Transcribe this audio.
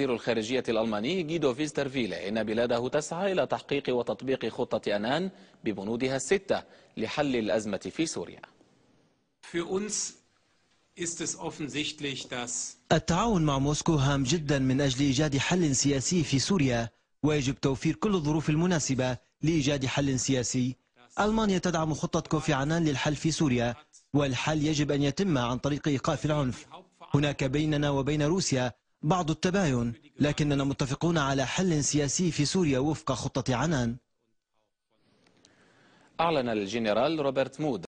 وزير الخارجية الألماني جيدو فيسترفيلي إن بلاده تسعى إلى تحقيق وتطبيق خطة أنان ببنودها الستة لحل الأزمة في سوريا التعاون مع موسكو هام جدا من أجل إيجاد حل سياسي في سوريا ويجب توفير كل الظروف المناسبة لإيجاد حل سياسي ألمانيا تدعم خطة كوفي عنان للحل في سوريا والحل يجب أن يتم عن طريق إيقاف العنف هناك بيننا وبين روسيا بعض التباين لكننا متفقون على حل سياسي في سوريا وفق خطة عنان أعلن الجنرال روبرت مود